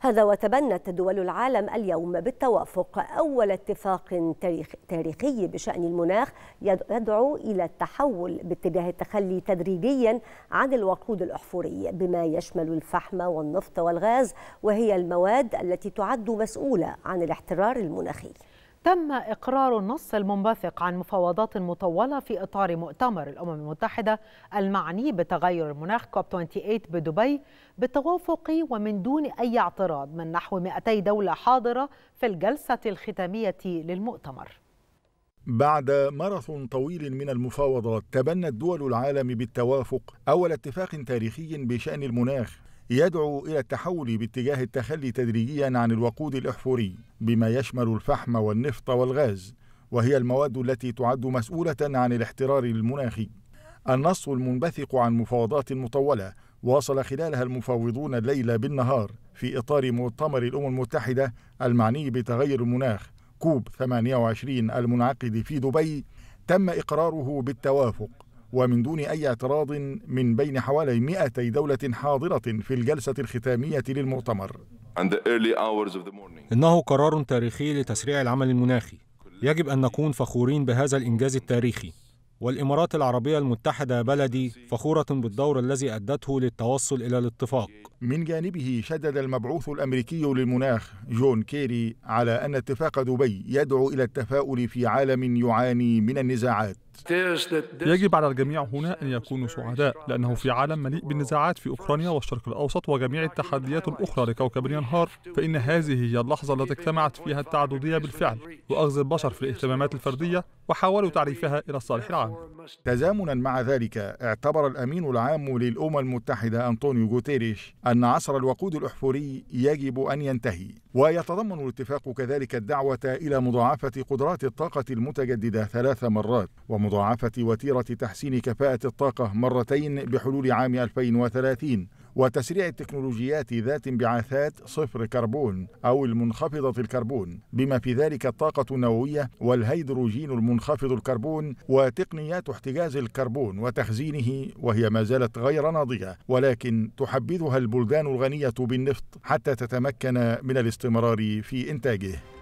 هذا وتبنت دول العالم اليوم بالتوافق أول اتفاق تاريخي بشأن المناخ يدعو إلى التحول باتجاه التخلي تدريجيا عن الوقود الأحفوري بما يشمل الفحم والنفط والغاز وهي المواد التي تعد مسؤولة عن الاحترار المناخي تم إقرار النص المنبثق عن مفاوضات مطولة في إطار مؤتمر الأمم المتحدة المعني بتغير المناخ كوب 28 بدبي بالتوافق ومن دون أي اعتراض من نحو 200 دولة حاضرة في الجلسة الختامية للمؤتمر بعد ماراثون طويل من المفاوضات تبنت دول العالم بالتوافق أول اتفاق تاريخي بشأن المناخ يدعو إلى التحول باتجاه التخلي تدريجيا عن الوقود الأحفوري بما يشمل الفحم والنفط والغاز وهي المواد التي تعد مسؤولة عن الاحترار المناخي النص المنبثق عن مفاوضات مطولة واصل خلالها المفاوضون الليل بالنهار في إطار مؤتمر الأمم المتحدة المعني بتغير المناخ كوب 28 المنعقد في دبي تم إقراره بالتوافق ومن دون أي اعتراض من بين حوالي 200 دولة حاضرة في الجلسة الختامية للمؤتمر إنه قرار تاريخي لتسريع العمل المناخي يجب أن نكون فخورين بهذا الإنجاز التاريخي والإمارات العربية المتحدة بلدي فخورة بالدور الذي أدته للتوصل إلى الاتفاق من جانبه شدد المبعوث الامريكي للمناخ جون كيري على ان اتفاق دبي يدعو الى التفاؤل في عالم يعاني من النزاعات. يجب على الجميع هنا ان يكونوا سعداء لانه في عالم مليء بالنزاعات في اوكرانيا والشرق الاوسط وجميع التحديات الاخرى لكوكب ينهار فان هذه هي اللحظه التي اجتمعت فيها التعدديه بالفعل واخذ البشر في الاهتمامات الفرديه وحاولوا تعريفها الى الصالح العام. تزامنا مع ذلك اعتبر الامين العام للامم المتحده انطونيو غوتيريش أن عصر الوقود الأحفوري يجب أن ينتهي ويتضمن الاتفاق كذلك الدعوة إلى مضاعفة قدرات الطاقة المتجددة ثلاث مرات ومضاعفة وتيرة تحسين كفاءة الطاقة مرتين بحلول عام 2030 وتسريع التكنولوجيات ذات انبعاثات صفر كربون أو المنخفضة الكربون بما في ذلك الطاقة النووية والهيدروجين المنخفض الكربون وتقنيات احتجاز الكربون وتخزينه وهي ما زالت غير ناضجة ولكن تحبذها البلدان الغنية بالنفط حتى تتمكن من الاستمرار في إنتاجه